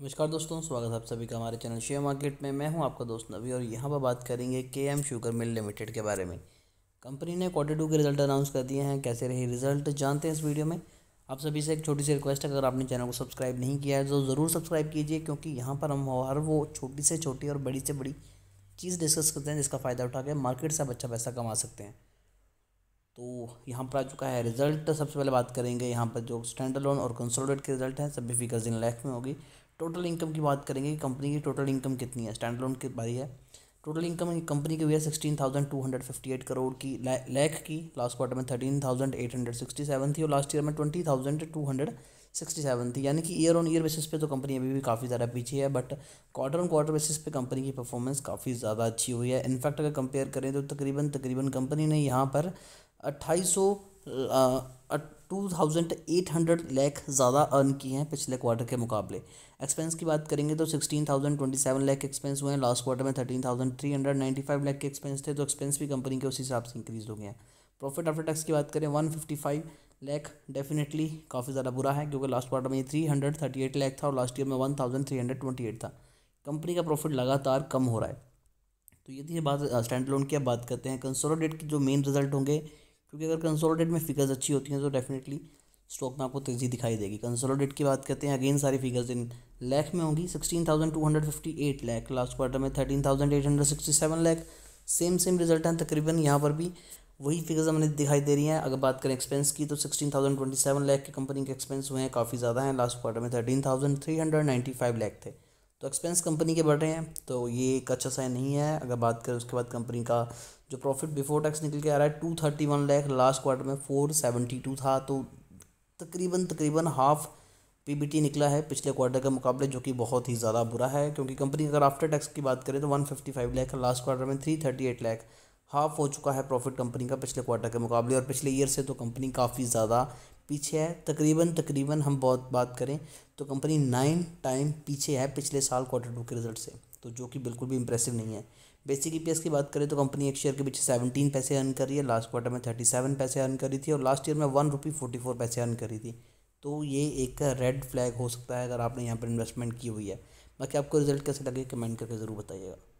नमस्कार दोस्तों स्वागत है आप सभी का हमारे चैनल शेयर मार्केट में मैं हूं आपका दोस्त नवी और यहां पर बात करेंगे के एम शुगर मिल लिमिटेड के बारे में कंपनी ने क्वार्टर टू के रिजल्ट अनाउंस कर दिए हैं कैसे रहे रिजल्ट जानते हैं इस वीडियो में आप सभी से एक छोटी सी रिक्वेस्ट है अगर आपने चैनल को सब्सक्राइब नहीं किया है तो ज़रूर सब्सक्राइब कीजिए क्योंकि यहाँ पर हम हर वो छोटी से छोटी और बड़ी से बड़ी चीज़ डिस्कस करते हैं जिसका फ़ायदा उठा के मार्केट से आप अच्छा पैसा कमा सकते हैं तो यहाँ पर आ चुका है रिजल्ट सबसे पहले बात करेंगे यहाँ पर जो स्टैंडर्ड लोन और कंसोलिडेट के रिजल्ट हैं सभी फिगर्स इन लैख में होगी टोटल इनकम की बात करेंगे कि कंपनी की टोटल इनकम कितनी है स्टैंड लोन की बारी है टोटल इनकम कंपनी की हुई है sixteen thousand two hundred fifty eight crore की लैख की लास्ट क्वार्टर में thirteen thousand eight hundred sixty seven थी और लास्ट ईयर में twenty thousand two hundred sixty seven थी यानी कि ईयर ऑन ईयर बेसिस पे तो कंपनी अभी भी काफ़ी ज़्यादा पीछे है but quarter on quarter basis पे कंपनी की परफॉर्मेंस काफ़ी ज़्यादा अच्छी हुई है इनफैक्ट अगर कंपेयर करें तो तकरीबन तकरीबन कंपनी ने यहाँ पर अट्ठाईस सौ two thousand eight hundred lakh ज़्यादा अर्न किए हैं पिछले क्वार्टर के मुकाबले एक्सपेंस की बात करेंगे तो sixteen thousand twenty seven lakh expense हुए हैं लास्ट क्वार्टर में thirteen thousand three hundred ninety five lakh के एक्सपेंस थे तो एक्सपेंस भी कंपनी के उस हिसाब से इंक्रीज हो गए हैं प्रॉफिट आफ्टर टैक्स की बात करें one fifty five lakh definitely काफ़ी ज़्यादा बुरा है क्योंकि लास्ट क्वार्टर में ये three hundred thirty eight lakh था और लास्ट ईयर में one thousand three hundred twenty eight था कंपनी का प्रॉफिट लगातार कम हो रहा है तो ये थी बात स्टैंड लोन की अब बात करते हैं कंसोलिडेट के जो मेन रिजल्ट होंगे क्योंकि अगर कंसोलिडेट में फिगर्स अच्छी होती हैं तो डेफिनेटली स्टॉक में आपको तेज़ी दिखाई देगी कंसोलिडेट की बात करते हैं अगेन सारी फिगर्स इन लैख में होंगी sixteen thousand two hundred fifty eight lakh last quarter में thirteen thousand eight hundred sixty seven lakh same same result हैं तकरीबन यहाँ पर भी वही फिगर्स हमने दिखाई दे रही हैं अगर बात करें एक्सपेंस की तो sixteen thousand twenty seven lakh की कंपनी के एक्सपेंस हुए हैं काफ़ी ज़्यादा हैं लास्ट क्वार्टर में thirteen thousand three hundred ninety five lakh थे तो एक्सपेंस कंपनी के बढ़ रहे हैं तो ये एक अच्छा साइन नहीं है अगर बात करें उसके बाद कंपनी का जो प्रॉफिट बिफोर टैक्स निकल के आ रहा है two thirty one lakh last quarter में फोर सेवेंटी टू था तो तकरीबन तकरीबन हाफ पीबीटी निकला है पिछले क्वार्टर के मुकाबले जो कि बहुत ही ज़्यादा बुरा है क्योंकि कंपनी अगर आफ्टर टैक्स की बात करें तो one fifty five lakh last quarter में three thirty eight lakh half हो चुका है प्रॉफिट कंपनी का पिछले क्वार्टर के मुकाबले और पिछले ईयर से तो कंपनी काफ़ी ज़्यादा पीछे है तकरीबन तकरीबन हम बहुत बात करें तो कंपनी नाइन टाइम पीछे है पिछले साल क्वार्टर टू के रिजल्ट से तो जो कि बिल्कुल भी इंप्रेसिव नहीं है बेसिक ई की बात करें तो कंपनी एक शेयर के पीछे सेवनटीन पैसे अर्न कर रही है लास्ट क्वार्टर में थर्टी सेवन पैसे अर्न कर रही थी और लास्ट ईयर में वन रुपी फोर्टी फोर पैसे अर्न करी थी तो ये एक रेड फ्लैग हो सकता है अगर आपने यहाँ पर इन्वेस्टमेंट की हुई है बाकी आपको रिजल्ट कैसे लगे कमेंट करके ज़रूर बताइएगा